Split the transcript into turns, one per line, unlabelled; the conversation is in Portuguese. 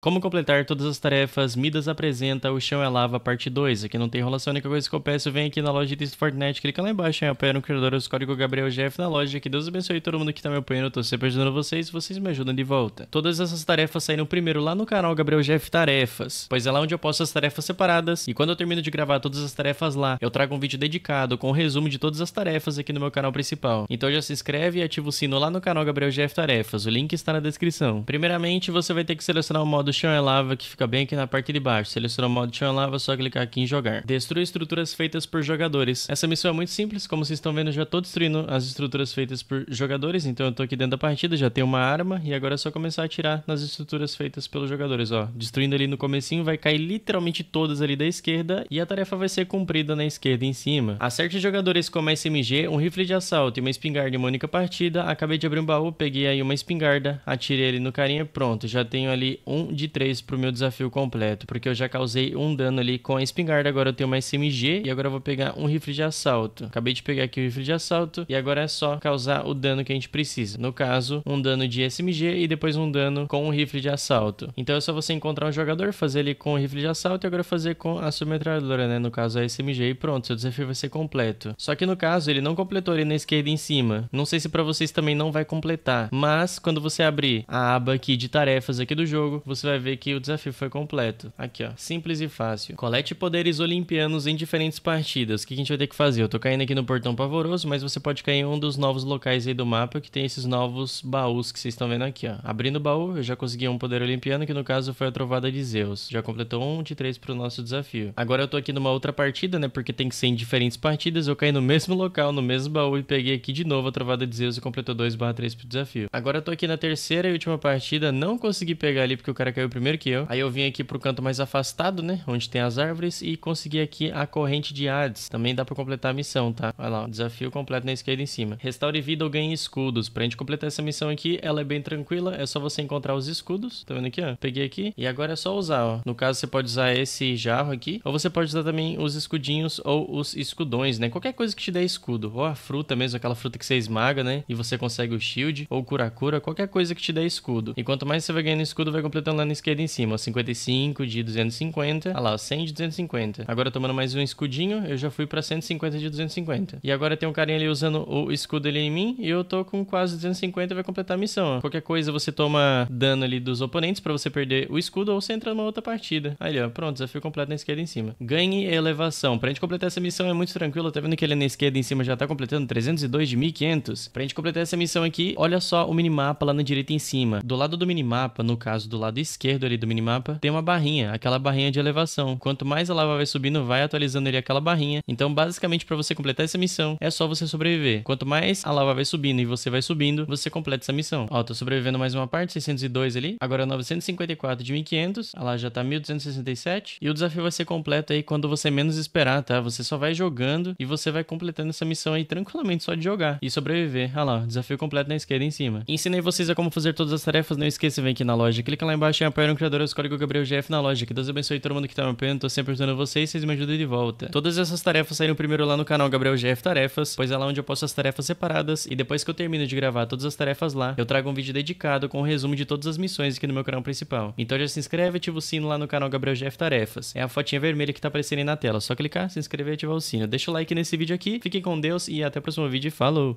Como completar todas as tarefas, Midas apresenta O Chão é Lava, parte 2. Aqui não tem enrolação, a única coisa que eu peço, vem aqui na loja de Fortnite, clica lá embaixo em apoia no criador, os código Gabriel Jeff na loja, que Deus abençoe todo mundo que tá me apoiando, eu tô sempre ajudando vocês, vocês me ajudam de volta. Todas essas tarefas saíram primeiro lá no canal Gabriel Jeff Tarefas, pois é lá onde eu posto as tarefas separadas, e quando eu termino de gravar todas as tarefas lá, eu trago um vídeo dedicado com o um resumo de todas as tarefas aqui no meu canal principal. Então já se inscreve e ativa o sino lá no canal Gabriel Jeff Tarefas, o link está na descrição. Primeiramente, você vai ter que selecionar o modo modo chão é lava que fica bem aqui na parte de baixo. Selecionar o modo chão é lava, é só clicar aqui em jogar. Destrua estruturas feitas por jogadores. Essa missão é muito simples, como vocês estão vendo, eu já estou destruindo as estruturas feitas por jogadores. Então eu estou aqui dentro da partida, já tenho uma arma e agora é só começar a atirar nas estruturas feitas pelos jogadores, ó. Destruindo ali no comecinho, vai cair literalmente todas ali da esquerda e a tarefa vai ser cumprida na esquerda em cima. Acerte jogadores com uma SMG, um rifle de assalto e uma espingarda em uma única partida. Acabei de abrir um baú, peguei aí uma espingarda, atirei ali no carinha, pronto. Já tenho ali um de 3 pro meu desafio completo, porque eu já causei um dano ali com a espingarda, agora eu tenho uma SMG e agora eu vou pegar um rifle de assalto. Acabei de pegar aqui o rifle de assalto e agora é só causar o dano que a gente precisa. No caso, um dano de SMG e depois um dano com um rifle de assalto. Então é só você encontrar um jogador, fazer ele com o rifle de assalto e agora fazer com a submetralhadora, né? No caso a SMG e pronto, seu desafio vai ser completo. Só que no caso ele não completou ali na esquerda em cima. Não sei se para vocês também não vai completar, mas quando você abrir a aba aqui de tarefas aqui do jogo, você vai ver que o desafio foi completo. Aqui, ó. Simples e fácil. Colete poderes olimpianos em diferentes partidas. O que a gente vai ter que fazer? Eu tô caindo aqui no Portão Pavoroso, mas você pode cair em um dos novos locais aí do mapa que tem esses novos baús que vocês estão vendo aqui, ó. Abrindo o baú, eu já consegui um poder olimpiano, que no caso foi a Trovada de Zeus. Já completou um de três pro nosso desafio. Agora eu tô aqui numa outra partida, né? Porque tem que ser em diferentes partidas. Eu caí no mesmo local, no mesmo baú e peguei aqui de novo a Trovada de Zeus e completou 2 barra 3 pro desafio. Agora eu tô aqui na terceira e última partida. Não consegui pegar ali porque o cara caiu primeiro que eu. Aí eu vim aqui pro canto mais afastado, né? Onde tem as árvores e consegui aqui a corrente de Hades. Também dá pra completar a missão, tá? Olha lá, desafio completo na esquerda em cima. Restaure vida ou ganhe escudos. Pra gente completar essa missão aqui, ela é bem tranquila. É só você encontrar os escudos. Tá vendo aqui, ó? Peguei aqui. E agora é só usar, ó. No caso, você pode usar esse jarro aqui. Ou você pode usar também os escudinhos ou os escudões, né? Qualquer coisa que te dê escudo. Ou a fruta mesmo, aquela fruta que você esmaga, né? E você consegue o shield. Ou cura-cura. Qualquer coisa que te dê escudo. E quanto mais você vai ganhando escudo, vai completando lá na esquerda em cima, ó, 55 de 250. Olha lá, ó, 100 de 250. Agora tomando mais um escudinho, eu já fui pra 150 de 250. E agora tem um carinha ali usando o escudo ali em mim e eu tô com quase 250 vai completar a missão, ó. Qualquer coisa você toma dano ali dos oponentes pra você perder o escudo ou você entra numa outra partida. Aí, ó, pronto, desafio completo na esquerda em cima. Ganhe elevação. Pra gente completar essa missão é muito tranquilo, tá vendo que ele na esquerda em cima já tá completando 302 de 1500. Pra gente completar essa missão aqui, olha só o minimapa lá na direita em cima. Do lado do minimapa, no caso do lado esquerdo, esquerdo ali do minimapa, tem uma barrinha, aquela barrinha de elevação. Quanto mais a lava vai subindo, vai atualizando ali aquela barrinha. Então, basicamente, para você completar essa missão, é só você sobreviver. Quanto mais a lava vai subindo e você vai subindo, você completa essa missão. Ó, tô sobrevivendo mais uma parte, 602 ali. Agora 954 de 1500. ela ah lá, já tá 1267. E o desafio vai ser completo aí quando você menos esperar, tá? Você só vai jogando e você vai completando essa missão aí tranquilamente só de jogar e sobreviver. Ah lá, desafio completo na esquerda em cima. Ensinei vocês a como fazer todas as tarefas. Não esqueça, vem aqui na loja, clica lá embaixo e apoiaram um criador do código Gabriel GF na loja. Que Deus abençoe todo mundo que tá me apoiando. Tô sempre ajudando vocês, vocês me ajudam de volta. Todas essas tarefas saíram primeiro lá no canal Gabriel GF Tarefas, pois é lá onde eu posto as tarefas separadas. E depois que eu termino de gravar todas as tarefas lá, eu trago um vídeo dedicado com um resumo de todas as missões aqui no meu canal principal. Então já se inscreve e ativa o sino lá no canal Gabriel GF Tarefas. É a fotinha vermelha que tá aparecendo aí na tela. Só clicar, se inscrever e ativar o sino. Deixa o like nesse vídeo aqui. Fiquem com Deus e até o próximo vídeo. Falou!